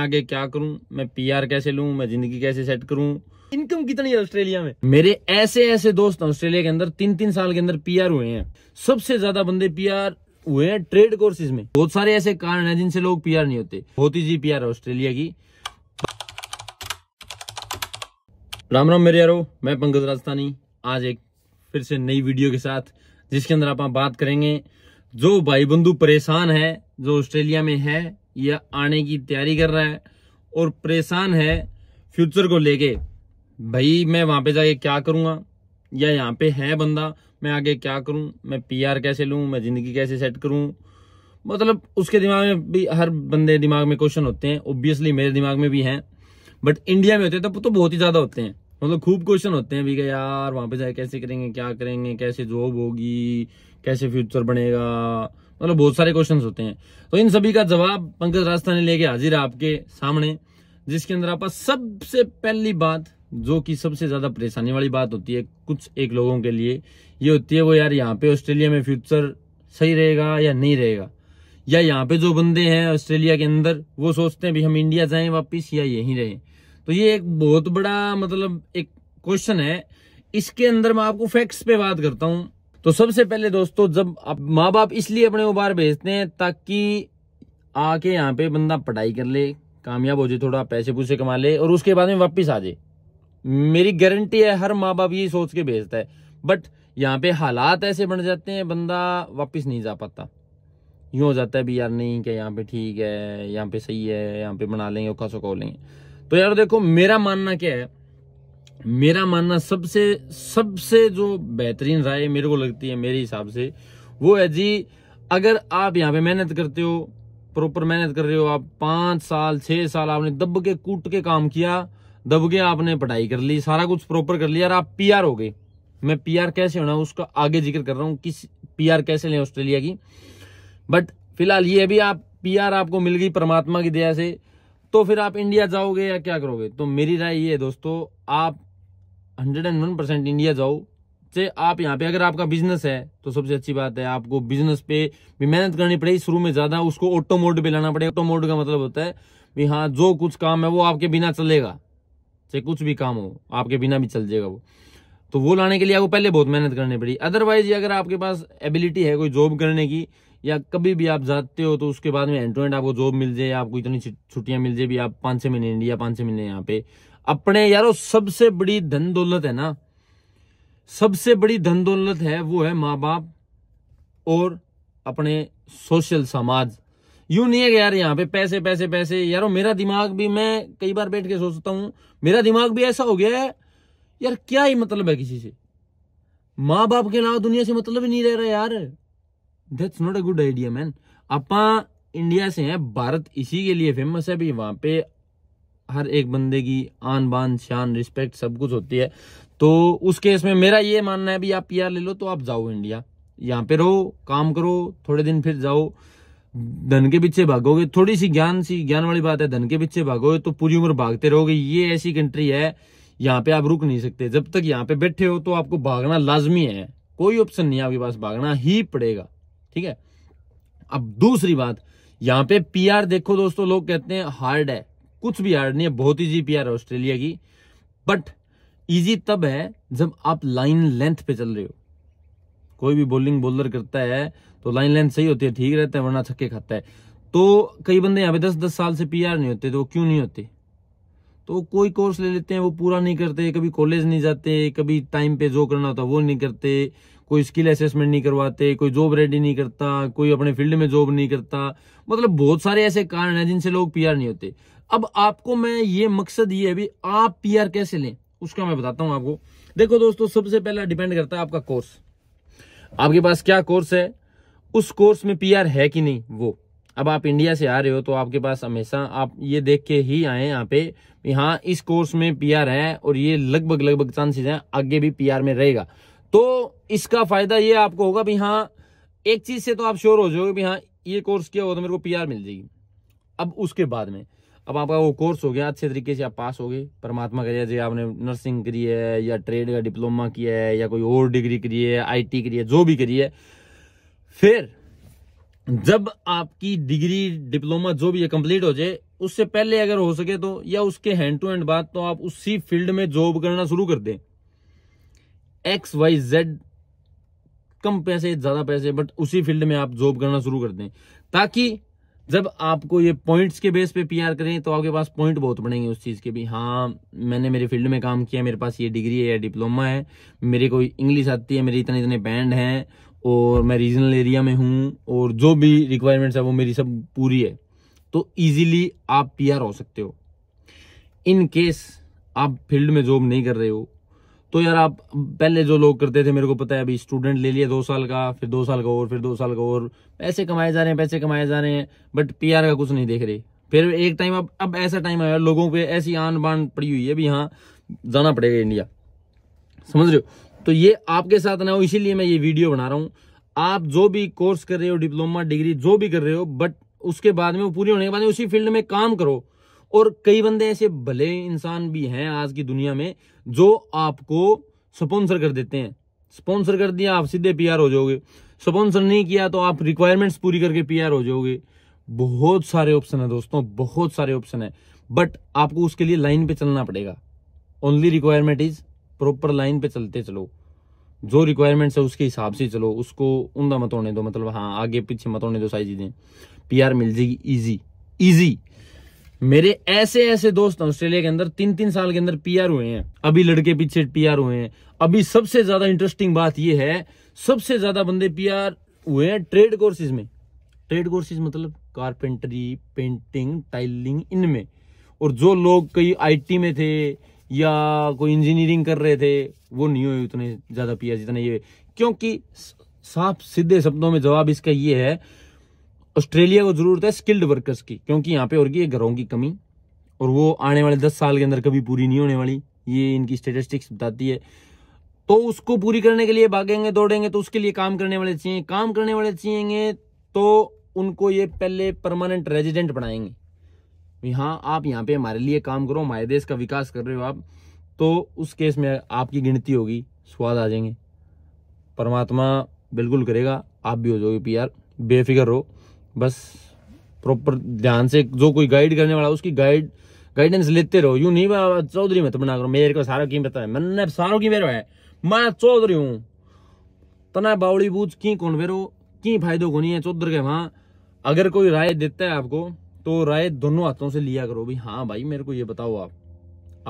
आगे क्या करूं मैं पीआर कैसे लूं मैं जिंदगी कैसे सेट करूं इनकम कितनी है ऑस्ट्रेलिया में मेरे ऐसे ऐसे दोस्त ऑस्ट्रेलिया के अंदर तीन तीन साल के अंदर पीआर हुए हैं सबसे ज्यादा बंदे पीआर हुए हैं ट्रेड कोर्सेज में बहुत सारे ऐसे कारण हैं जिनसे लोग पीआर नहीं होते बहुत ही जी पीआर ऑस्ट्रेलिया की राम राम मेरे यारो मैं पंकज राजस्थानी आज एक फिर से नई वीडियो के साथ जिसके अंदर आप बात करेंगे जो भाई बंधु परेशान है जो ऑस्ट्रेलिया में है या आने की तैयारी कर रहा है और परेशान है फ्यूचर को लेके भाई मैं वहाँ पे जाके क्या करूँगा या यहाँ पे है बंदा मैं आगे क्या करूं मैं पीआर कैसे लूँ मैं ज़िंदगी कैसे सेट करूँ मतलब उसके दिमाग में भी हर बंदे दिमाग में क्वेश्चन होते हैं ओब्वियसली मेरे दिमाग में भी हैं बट इंडिया में होते हैं तो, तो बहुत ही ज़्यादा होते हैं मतलब खूब क्वेश्चन होते हैं भी यार वहाँ पे जाए कैसे करेंगे क्या करेंगे कैसे जॉब होगी कैसे फ्यूचर बनेगा मतलब बहुत सारे क्वेश्चन होते हैं तो इन सभी का जवाब पंकज राजस्थान लेके हाजिर है आपके सामने जिसके अंदर आप सबसे पहली बात जो कि सबसे ज्यादा परेशानी वाली बात होती है कुछ एक लोगों के लिए ये होती है वो यार यहाँ पे ऑस्ट्रेलिया में फ्यूचर सही रहेगा या नहीं रहेगा या यहाँ पे जो बंदे हैं ऑस्ट्रेलिया के अंदर वो सोचते हैं भी हम इंडिया जाएं वापस या यहीं रहें तो ये एक बहुत बड़ा मतलब एक क्वेश्चन है इसके अंदर मैं आपको फैक्ट्स पे बात करता हूँ तो सबसे पहले दोस्तों जब आप माँ बाप इसलिए अपने को बाहर भेजते हैं ताकि आके यहाँ पे बंदा पढ़ाई कर ले कामयाब हो जाए थोड़ा पैसे पूसे कमा ले और उसके बाद में वापस आ जाए मेरी गारंटी है हर माँ बाप ये सोच के भेजता है बट यहाँ पे हालात ऐसे बन जाते हैं बंदा वापस नहीं जा पाता यूँ हो जाता है भी यार नहीं क्या यहाँ पे ठीक है यहाँ पे सही है यहाँ पे बना लेंगे औखा सौखा लेंगे तो यार देखो मेरा मानना क्या है मेरा मानना सबसे सबसे जो बेहतरीन राय मेरे को लगती है मेरे हिसाब से वो है जी अगर आप यहाँ पे मेहनत करते हो प्रॉपर मेहनत कर रहे हो आप पांच साल छह साल आपने दब के कूट के काम किया दब के आपने पढ़ाई कर ली सारा कुछ प्रॉपर कर लिया और आप पीआर हो गए मैं पीआर कैसे होना उसका आगे जिक्र कर रहा हूँ किस पीआर कैसे लें ऑस्ट्रेलिया की बट फिलहाल ये भी आप पीआर आपको मिल गई परमात्मा की दया से तो फिर आप इंडिया जाओगे या क्या करोगे तो मेरी राय ये है दोस्तों आप hundred and one percent India जाओ से आप यहाँ पे अगर आपका बिजनेस है तो सबसे अच्छी बात है आपको बिजनेस पे भी मेहनत करनी पड़ेगी शुरू में ज्यादा उसको ऑटो मोड पे लाना पड़ेगा ऑटो मोड का मतलब होता है भी हाँ जो कुछ काम है वो आपके बिना चलेगा चाहे कुछ भी काम हो आपके बिना भी चल जाएगा वो तो वो लाने के लिए आपको पहले बहुत मेहनत करनी पड़ी अदरवाइज अगर आपके पास एबिलिटी है कोई जॉब करने की या कभी भी आप जाते हो तो उसके बाद में एंड टू एंड आपको जॉब मिल जाए आपको इतनी छुट्टियां मिल जाए भी आप पाँच छः महीने इंडिया पाँच छह महीने यहाँ पे अपने यारो सबसे बड़ी धन दौलत है ना सबसे बड़ी धन दौलत है वो है माँ बाप और अपने सोशल समाज यू नहीं है कि यार यहाँ पे पैसे पैसे पैसे यारो मेरा दिमाग भी मैं कई बार बैठ के सोचता हूं मेरा दिमाग भी ऐसा हो गया है यार क्या ही मतलब है किसी से माँ बाप के अलावा दुनिया से मतलब ही नहीं रह रहा यार that's not a good idea man आप इंडिया से है भारत इसी के लिए फेमस है भी वहां पे हर एक बंदे की आन बान शान रिस्पेक्ट सब कुछ होती है तो उस केस में मेरा ये मानना है भी आप पीआर ले लो तो आप जाओ इंडिया यहाँ पे रहो काम करो थोड़े दिन फिर जाओ धन के पीछे भागोगे थोड़ी सी ज्ञान सी ज्ञान वाली बात है धन के पीछे भागोगे तो पूरी उम्र भागते रहोगे ये ऐसी कंट्री है यहाँ पे आप रुक नहीं सकते जब तक यहाँ पे बैठे हो तो आपको भागना लाजमी है कोई ऑप्शन नहीं आपके पास भागना ही पड़ेगा ठीक है अब दूसरी बात यहाँ पे पीआर देखो दोस्तों लोग कहते हैं हार्ड है कुछ भी हार्ड नहीं है बहुत ईजी आर है ऑस्ट्रेलिया की बट ईजी तब है जब आप लाइन लेंथ पे चल रहे हो कोई भी बॉलिंग बॉलर करता है तो लाइन लेंथ सही होती है ठीक रहता है वरना छक्के खाता है तो कई बंदे यहाँ पे दस दस साल से पीआर नहीं होते तो क्यों नहीं होते तो कोई कोर्स ले लेते हैं वो पूरा नहीं करते कभी कॉलेज नहीं जाते कभी टाइम पे जो करना होता वो नहीं करते कोई स्किल असेसमेंट नहीं करवाते कोई जॉब रेडी नहीं करता कोई अपने फील्ड में जॉब नहीं करता मतलब बहुत सारे ऐसे कारण हैं जिनसे लोग पीआर नहीं होते अब आपको मैं ये मकसद ये अभी आप पीआर कैसे लें उसका मैं बताता हूं आपको देखो दोस्तों सबसे पहला डिपेंड करता है आपका कोर्स आपके पास क्या कोर्स है उस कोर्स में पीआर है कि नहीं वो अब आप इंडिया से आ रहे हो तो आपके पास हमेशा आप ये देख के ही आए यहाँ पे यहाँ इस कोर्स में पीआर है और ये लगभग लगभग चांसेस हैं आगे भी पीआर में रहेगा तो इसका फायदा ये आपको होगा भी हाँ एक चीज से तो आप श्योर हो जाओगे भी हाँ ये कोर्स किया हो तो मेरे को पी मिल जाएगी अब उसके बाद में अब आपका वो कोर्स हो गया अच्छे तरीके से आप पास हो गए परमात्मा करिए जैसे आपने नर्सिंग करी है या ट्रेड का डिप्लोमा किया है या कोई और डिग्री करी है आईटी करी है जो भी करी है फिर जब आपकी डिग्री डिप्लोमा जो भी है कंप्लीट हो जाए उससे पहले अगर हो सके तो या उसके हैंड टू हैंड बात तो आप उसी फील्ड में जॉब करना शुरू कर दें एक्स वाई जेड कम पैसे ज्यादा पैसे बट उसी फील्ड में आप जॉब करना शुरू कर दें ताकि जब आपको ये पॉइंट्स के बेस पे पीआर करें तो आपके पास पॉइंट बहुत बढ़ेंगे उस चीज़ के भी हाँ मैंने मेरे फील्ड में काम किया मेरे पास ये डिग्री है या डिप्लोमा है मेरे को इंग्लिश आती है मेरे इतने इतने बैंड हैं और मैं रीजनल एरिया में हूँ और जो भी रिक्वायरमेंट्स है वो मेरी सब पूरी है तो ईजिली आप पी हो सकते हो इन केस आप फील्ड में जॉब नहीं कर रहे हो तो यार आप पहले जो लोग करते थे मेरे को पता है अभी स्टूडेंट ले लिया दो साल का फिर दो साल का और फिर दो साल का और पैसे कमाए जा रहे हैं पैसे कमाए जा रहे हैं बट पीआर का कुछ नहीं देख रहे फिर एक टाइम अब अब ऐसा टाइम आया लोगों पे ऐसी आन बान पड़ी हुई है भी यहाँ जाना पड़ेगा इंडिया समझ रहे हो तो ये आपके साथ ना हो इसीलिए मैं ये वीडियो बना रहा हूँ आप जो भी कोर्स कर रहे हो डिप्लोमा डिग्री जो भी कर रहे हो बट उसके बाद में वो पूरी होने के बाद में उसी फील्ड में काम करो और कई बंदे ऐसे भले इंसान भी हैं आज की दुनिया में जो आपको स्पॉन्सर कर देते हैं स्पॉन्सर कर दिया आप सीधे पीआर हो जाओगे स्पॉन्सर नहीं किया तो आप रिक्वायरमेंट्स पूरी करके पीआर हो जाओगे बहुत सारे ऑप्शन है दोस्तों बहुत सारे ऑप्शन है बट आपको उसके लिए लाइन पे चलना पड़ेगा only requirement is proper line पे चलते चलो जो रिक्वायरमेंट्स है उसके हिसाब से चलो उसको उमदा मत होने दो मतलब हाँ आगे पीछे मत होने दो सारी चीज़ें पी आर मिल जाएगी ईजी ईजी मेरे ऐसे ऐसे दोस्त हैं ऑस्ट्रेलिया के अंदर तीन तीन साल के अंदर पी आर हुए हैं अभी लड़के पीछे पी आर हुए हैं अभी सबसे ज्यादा इंटरेस्टिंग बात यह है सबसे ज्यादा बंदे पी आर हुए हैं ट्रेड कोर्सेज में ट्रेड कोर्सेज मतलब कारपेंटरी पेंटिंग टाइलिंग इनमें और जो लोग कई आईटी में थे या कोई इंजीनियरिंग कर रहे थे वो नहीं हुए उतने ज़्यादा पिया जितने ये क्योंकि साफ सीधे शब्दों में जवाब इसका ये है ऑस्ट्रेलिया को जरूरत है स्किल्ड वर्कर्स की क्योंकि यहाँ पे की घरों की कमी और वो आने वाले दस साल के अंदर कभी पूरी नहीं होने वाली ये इनकी स्टेटिस्टिक्स बताती है तो उसको पूरी करने के लिए भागेंगे दौड़ेंगे तो उसके लिए काम करने वाले चाहिए काम करने वाले चाहिए तो उनको ये पहले परमानेंट रेजिडेंट बनाएंगे हाँ आप यहाँ पे हमारे लिए काम करो हमारे देश का विकास कर रहे हो आप तो उस केस में आपकी गिनती होगी स्वाद आ जाएंगे परमात्मा बिल्कुल करेगा आप भी हो जाओगे पी यार बेफिक्र हो बस प्रॉपर ध्यान से जो कोई गाइड करने वाला उसकी गाइड गाइडेंस लेते रहो यूं नहीं बाबा चौधरी मत बना करो मेरे को सारा की बताया मैंने सारो की मेरे है मैं चौधरी हूँ तना बावड़ी बूझ की कौन बेरो की फायदों को नहीं है चौधरी के वहां अगर कोई राय देता है आपको तो राय दोनों हाथों से लिया करो भाई हाँ भाई मेरे को ये बताओ आप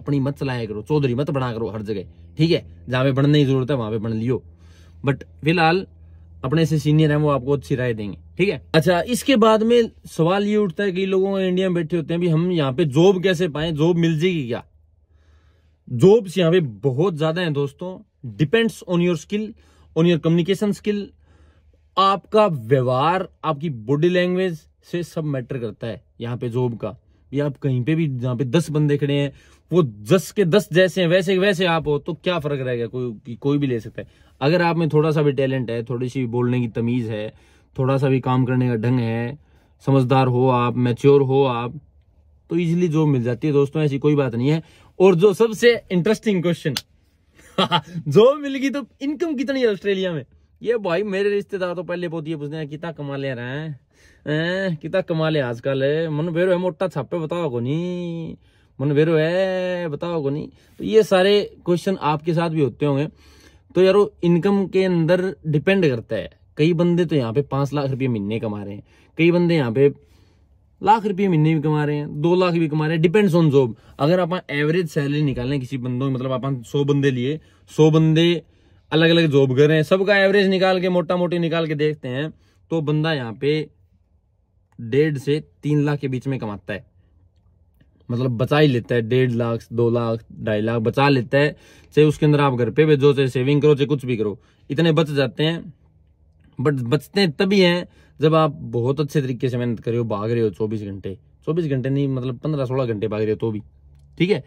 अपनी मत चलाया करो चौधरी मत बना करो हर जगह ठीक है जहां पे बढ़ने की जरूरत है वहां पे बढ़ लियो बट फिलहाल अपने से सीनियर हैं वो आपको अच्छी राय देंगे ठीक है अच्छा इसके बाद में सवाल ये उठता है कि लोगों को इंडिया में बैठे होते हैं भी हम यहाँ पे जॉब कैसे पाए जॉब मिल जाएगी क्या जॉब्स यहाँ पे बहुत ज्यादा हैं दोस्तों depends on your skill on your communication skill आपका व्यवहार आपकी बॉडी लैंग्वेज से सब मैटर करता है यहाँ पे जॉब का भी आप कहीं पे भी जहाँ पे दस बंदे खड़े हैं वो दस के दस जैसे हैं वैसे वैसे आप हो तो क्या फर्क रहेगा कोई कोई भी ले सकता है अगर आप में थोड़ा सा भी टैलेंट है थोड़ी सी बोलने की तमीज़ है थोड़ा सा भी काम करने का ढंग है समझदार हो आप मेच्योर हो आप तो इजिली जॉब मिल जाती है दोस्तों ऐसी कोई बात नहीं है और जो सबसे इंटरेस्टिंग क्वेश्चन जॉब मिलेगी तो इनकम कितनी है ऑस्ट्रेलिया में ये भाई मेरे रिश्तेदार तो पहले पौधिए पूछने कितना कमा ले रहे हैं हैं कितना कमाल है आजकल है मन बेरो है मोटा छापे बताओ को नहीं मन बेरो है बताओ को नहीं तो ये सारे क्वेश्चन आपके साथ भी होते होंगे तो यारो इनकम के अंदर डिपेंड करता है कई बंदे तो यहाँ पे पांच लाख रुपये महीने कमा रहे हैं कई बंदे यहाँ पे लाख रुपये महीने भी कमा रहे हैं दो लाख भी कमा रहे हैं डिपेंड्स ऑन जॉब अगर आप एवरेज सैलरी निकालें किसी बंदों मतलब आप सौ बंदे लिए सौ बंदे अलग अलग जॉब कर रहे हैं सबका एवरेज निकाल के मोटा मोटी निकाल के देखते हैं तो बंदा यहाँ पे डेढ़ से तीन लाख के बीच में कमाता है मतलब बचा ही लेता है डेढ़ लाख दो लाख ढाई लाख बचा लेता है चाहे उसके अंदर आप घर पे भेजो चाहे सेविंग करो चाहे कुछ भी करो इतने बच जाते हैं बट बचते हैं तभी हैं जब आप बहुत अच्छे तरीके से मेहनत कर रहे हो भाग रहे हो चौबीस घंटे चौबीस घंटे नहीं मतलब पंद्रह सोलह घंटे भाग रहे हो तो भी ठीक है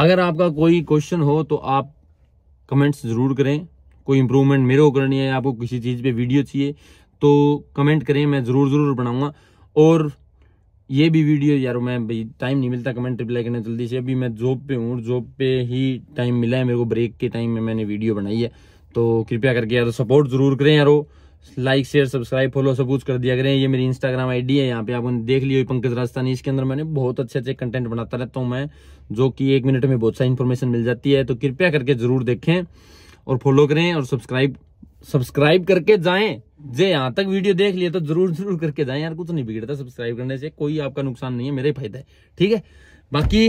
अगर आपका कोई क्वेश्चन हो तो आप कमेंट्स जरूर करें कोई इंप्रूवमेंट मेरे को करनी है आपको किसी चीज़ पे वीडियो चाहिए तो कमेंट करें मैं ज़रूर ज़रूर बनाऊँगा और ये भी वीडियो यार मैं भाई टाइम नहीं मिलता कमेंट रिप्लाई करने जल्दी से अभी मैं जॉब पे हूँ जॉब पे ही टाइम मिला है मेरे को ब्रेक के टाइम में मैंने वीडियो बनाई है तो कृपया करके यार सपोर्ट ज़रूर करें यारो लाइक शेयर सब्सक्राइब फॉलो सब कुछ कर दिया करें ये मेरी इंस्टाग्राम आईडी है यहाँ पे आपने देख लियो पंकज राजस्थानी इसके अंदर मैंने बहुत अच्छे अच्छे कंटेंट बनाता रहता हूँ मैं जो कि एक मिनट में बहुत सारी इन्फॉर्मेशन मिल जाती है तो कृपया करके ज़रूर देखें और फॉलो करें और सब्सक्राइब सब्सक्राइब करके जाएँ जे यहाँ तक वीडियो देख लिया तो जरूर जरूर करके जाए यार कुछ नहीं बिगड़ता सब्सक्राइब करने से कोई आपका नुकसान नहीं है मेरा ही फायदा है ठीक है बाकी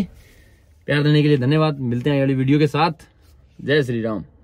प्यार देने के लिए धन्यवाद मिलते हैं अगली वीडियो के साथ जय श्री राम